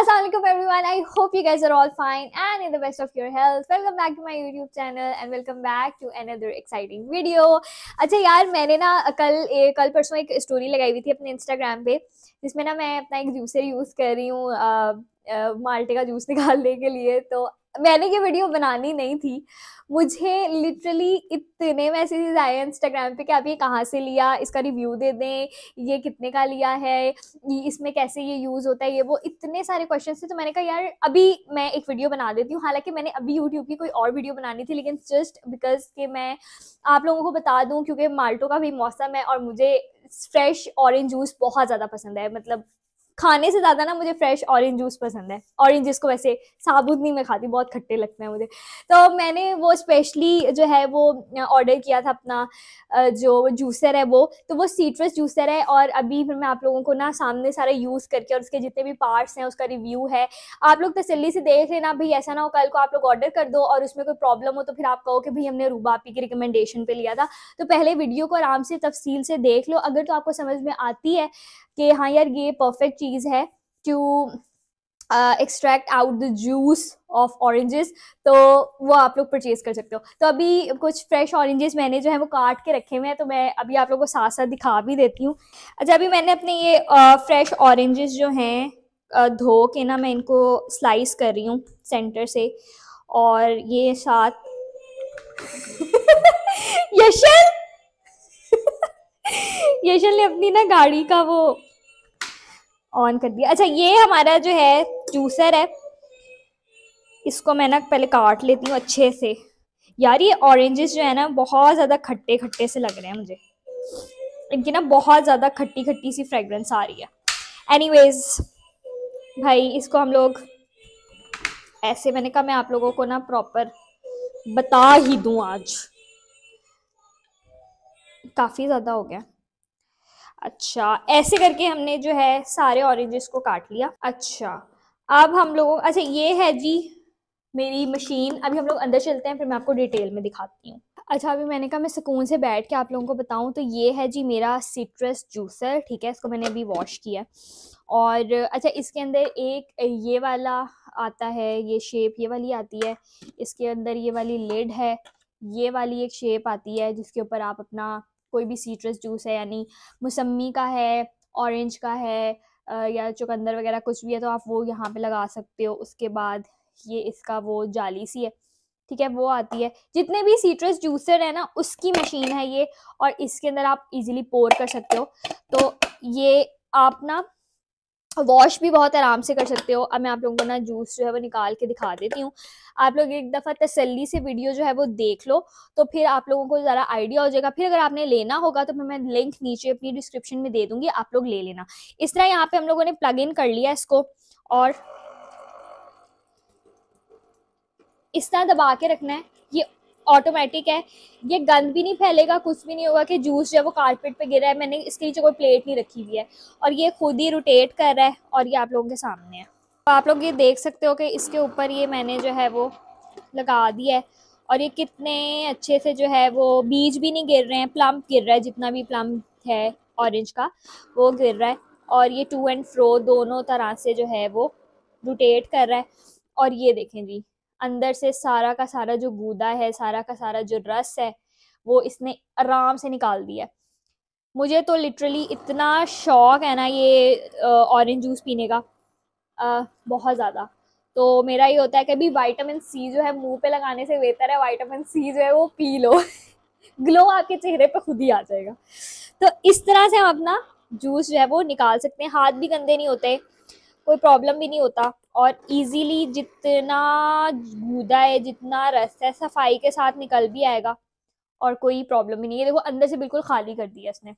Assalamualaikum everyone. I hope you guys are all fine and in the best of your health. Welcome back to my YouTube channel and welcome back to another exciting video. अच्छा यार मैंने ना कल ए, कल परसों एक story लगाई हुई थी अपने इंस्टाग्राम पे जिसमें ना मैं अपना एक जूसर यूज़ कर रही हूँ माल्टे का जूस निकालने के लिए तो मैंने ये वीडियो बनानी नहीं थी मुझे लिटरली इतने मैसेजेस आए इंस्टाग्राम पे कि आप ये कहाँ से लिया इसका रिव्यू दे दें ये कितने का लिया है इसमें कैसे ये यूज़ होता है ये वो इतने सारे क्वेश्चन थे तो मैंने कहा यार अभी मैं एक वीडियो बना देती हूँ हालांकि मैंने अभी यूट्यूब की कोई और वीडियो बनानी थी लेकिन जस्ट बिकॉज कि मैं आप लोगों को बता दूँ क्योंकि माल्टो का भी मौसम है और मुझे फ्रेश ऑरेंज जूस बहुत ज़्यादा पसंद है मतलब खाने से ज़्यादा ना मुझे फ्रेश ऑरेंज जूस पसंद है ऑरेंज जिसको वैसे साबुत नहीं मैं खाती बहुत खट्टे लगते हैं मुझे तो मैंने वो स्पेशली जो है वो ऑर्डर किया था अपना जो जूसर है वो तो वो सीट्रस जूसर है और अभी फिर मैं आप लोगों को ना सामने सारा यूज़ करके और उसके जितने भी पार्ट्स हैं उसका रिव्यू है आप लोग तसली से देख लेना भाई ऐसा ना हो कल को आप लोग ऑर्डर कर दो और उसमें कोई प्रॉब्लम हो तो फिर आप कहो कि भाई हमने रूबा आपकी रिकमेंडेशन पे लिया था तो पहले वीडियो को आराम से तफसील से देख लो अगर तो आपको समझ में आती है कि हाँ यार ये परफेक्ट चीज़ है to extract out the juice of oranges तो वो आप लोग परचेज कर सकते हो तो अभी कुछ फ्रेश ऑरेंजेस मैंने जो है वो काट के रखे हुए हैं तो मैं अभी आप लोगों को साथ साथ दिखा भी देती हूँ अच्छा अभी मैंने अपने ये फ्रेश uh, ऑरेंजेस जो हैं धो uh, के ना मैं इनको स्लाइस कर रही हूँ सेंटर से और ये साथ यशन यशन ने अपनी ना गाड़ी का वो ऑन कर दिया अच्छा ये हमारा जो है जूसर है इसको मैं ना पहले काट लेती हूँ अच्छे से यार ये ऑरेंजेस जो है ना बहुत ज़्यादा खट्टे खट्टे से लग रहे हैं मुझे इनकी ना बहुत ज़्यादा खट्टी खट्टी सी फ्रेगरेंस आ रही है एनीवेज भाई इसको हम लोग ऐसे मैंने कहा मैं आप लोगों को ना प्रॉपर बता ही दूँ आज काफ़ी ज़्यादा हो गया अच्छा ऐसे करके हमने जो है सारे ऑरेंजेस को काट लिया अच्छा अब हम लोगों अच्छा ये है जी मेरी मशीन अभी हम लोग अंदर चलते हैं फिर मैं आपको डिटेल में दिखाती हूँ अच्छा अभी मैंने कहा मैं सुकून से बैठ के आप लोगों को बताऊं तो ये है जी मेरा सिट्रस जूसर ठीक है इसको मैंने अभी वॉश किया और अच्छा इसके अंदर एक ये वाला आता है ये शेप ये वाली आती है इसके अंदर ये वाली लेड है ये वाली एक शेप आती है जिसके ऊपर आप अपना कोई भी सीट्रस जूस है यानी मौसमी का है ऑरेंज का है या चुकंदर वगैरह कुछ भी है तो आप वो यहाँ पे लगा सकते हो उसके बाद ये इसका वो जाली सी है ठीक है वो आती है जितने भी सीट्रस जूसर है ना उसकी मशीन है ये और इसके अंदर आप इजीली पोर कर सकते हो तो ये आप ना वॉश भी बहुत आराम से कर सकते हो अब मैं आप लोगों को ना जूस जो है वो निकाल के दिखा देती हूँ आप लोग एक दफ़ा तसल्ली से वीडियो जो है वो देख लो तो फिर आप लोगों को ज़रा आइडिया हो जाएगा फिर अगर आपने लेना होगा तो फिर मैं लिंक नीचे अपनी डिस्क्रिप्शन में दे दूँगी आप लोग ले लेना इस तरह यहाँ पे हम लोगों ने प्लग इन कर लिया इसको और इस तरह दबा के रखना है ये ऑटोमेटिक है ये गंद भी नहीं फैलेगा कुछ भी नहीं होगा कि जूस जो है वो कारपेट पे गिरा है मैंने इसके नीचे कोई प्लेट नहीं रखी हुई है और ये खुद ही रोटेट कर रहा है और ये आप लोगों के सामने है तो आप लोग ये देख सकते हो कि इसके ऊपर ये मैंने जो है वो लगा दिया है और ये कितने अच्छे से जो है वो बीज भी नहीं गिर रहे हैं प्लम गिर रहा है जितना भी प्लम है ऑरेंज का वो गिर रहा है और ये टू एंड फ्रो दोनों तरह से जो है वो रोटेट कर रहा है और ये देखें जी अंदर से सारा का सारा जो गूदा है सारा का सारा जो रस है वो इसने आराम से निकाल दिया मुझे तो लिटरली इतना शौक है ना ये ऑरेंज जूस पीने का आ, बहुत ज़्यादा तो मेरा ये होता है कि भी वाइटामिन सी जो है मुंह पे लगाने से बेहतर है वाइटामिन सी जो है वो पी लो ग्लो आपके चेहरे पे खुद ही आ जाएगा तो इस तरह से हम अपना जूस जो है वो निकाल सकते हैं हाथ भी गंदे नहीं होते कोई प्रॉब्लम भी नहीं होता और इजीली जितना गूदा है जितना रस है सफाई के साथ निकल भी आएगा और कोई प्रॉब्लम ही नहीं है देखो अंदर से बिल्कुल खाली कर दिया इसने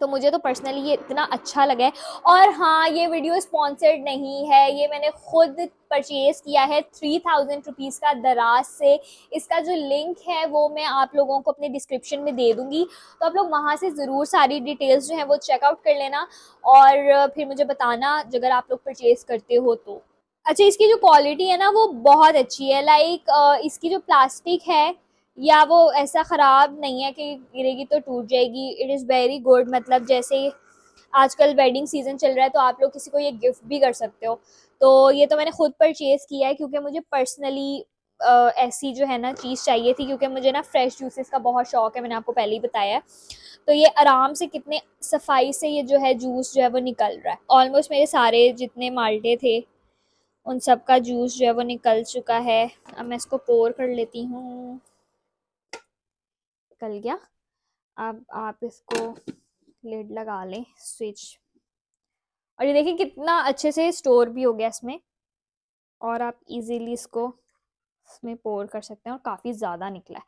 तो मुझे तो पर्सनली ये इतना अच्छा लगा है और हाँ ये वीडियो स्पॉन्सर्ड नहीं है ये मैंने खुद परचेज़ किया है थ्री थाउजेंड रुपीज़ का दराज से इसका जो लिंक है वो मैं आप लोगों को अपने डिस्क्रिप्शन में दे दूँगी तो आप लोग वहाँ से ज़रूर सारी डिटेल्स जो हैं वो चेकआउट कर लेना और फिर मुझे बताना अगर आप लोग परचेज़ करते हो तो अच्छा इसकी जो क्वालिटी है ना वो बहुत अच्छी है लाइक इसकी जो प्लास्टिक है या वो ऐसा ख़राब नहीं है कि गिरेगी तो टूट जाएगी इट इज़ वेरी गुड मतलब जैसे आजकल वेडिंग सीज़न चल रहा है तो आप लोग किसी को ये गिफ्ट भी कर सकते हो तो ये तो मैंने खुद परचेज़ किया है क्योंकि मुझे पर्सनली ऐसी जो है ना चीज़ चाहिए थी क्योंकि मुझे ना फ्रेश जूसेस का बहुत शौक है मैंने आपको पहले ही बताया है तो ये आराम से कितने सफाई से ये जो है जूस जो है वो निकल रहा है ऑलमोस्ट मेरे सारे जितने माल्टे थे उन सब का जूस जो है वो निकल चुका है अब मैं इसको पोर कर लेती हूँ निकल गया अब आप इसको लेड लगा लें स्विच और ये देखिए कितना अच्छे से स्टोर भी हो गया इसमें और आप इजीली इसको इसमें पोर कर सकते हैं और काफ़ी ज़्यादा निकला है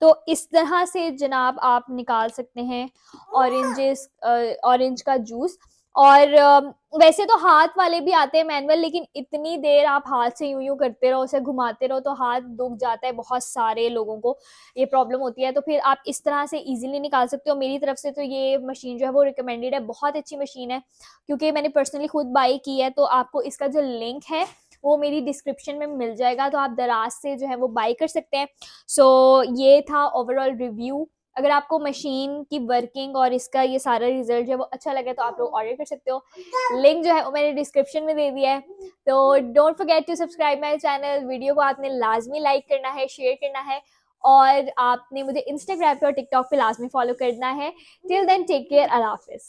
तो इस तरह से जनाब आप निकाल सकते हैं ऑरेंजेस ऑरेंज का जूस और वैसे तो हाथ वाले भी आते हैं मैनुअल लेकिन इतनी देर आप हाथ से यूं यूं करते रहो उसे घुमाते रहो तो हाथ दुख जाता है बहुत सारे लोगों को ये प्रॉब्लम होती है तो फिर आप इस तरह से इजीली निकाल सकते हो मेरी तरफ से तो ये मशीन जो है वो रिकमेंडेड है बहुत अच्छी मशीन है क्योंकि मैंने पर्सनली खुद बाई की है तो आपको इसका जो लिंक है वो मेरी डिस्क्रिप्शन में मिल जाएगा तो आप दराज से जो है वो बाई कर सकते हैं सो so, ये था ओवरऑल रिव्यू अगर आपको मशीन की वर्किंग और इसका ये सारा रिजल्ट जो है वो अच्छा लगे तो आप लोग ऑर्डर कर सकते हो लिंक जो है वो मैंने डिस्क्रिप्शन में दे दिया है तो don't forget to subscribe my channel video को आपने लाजमी लाइक करना है शेयर करना है और आपने मुझे इंस्टाग्राम पे और टिकटॉक पे लाजमी फॉलो करना है टिल देन टेक केयर अल्लाह हाफिज़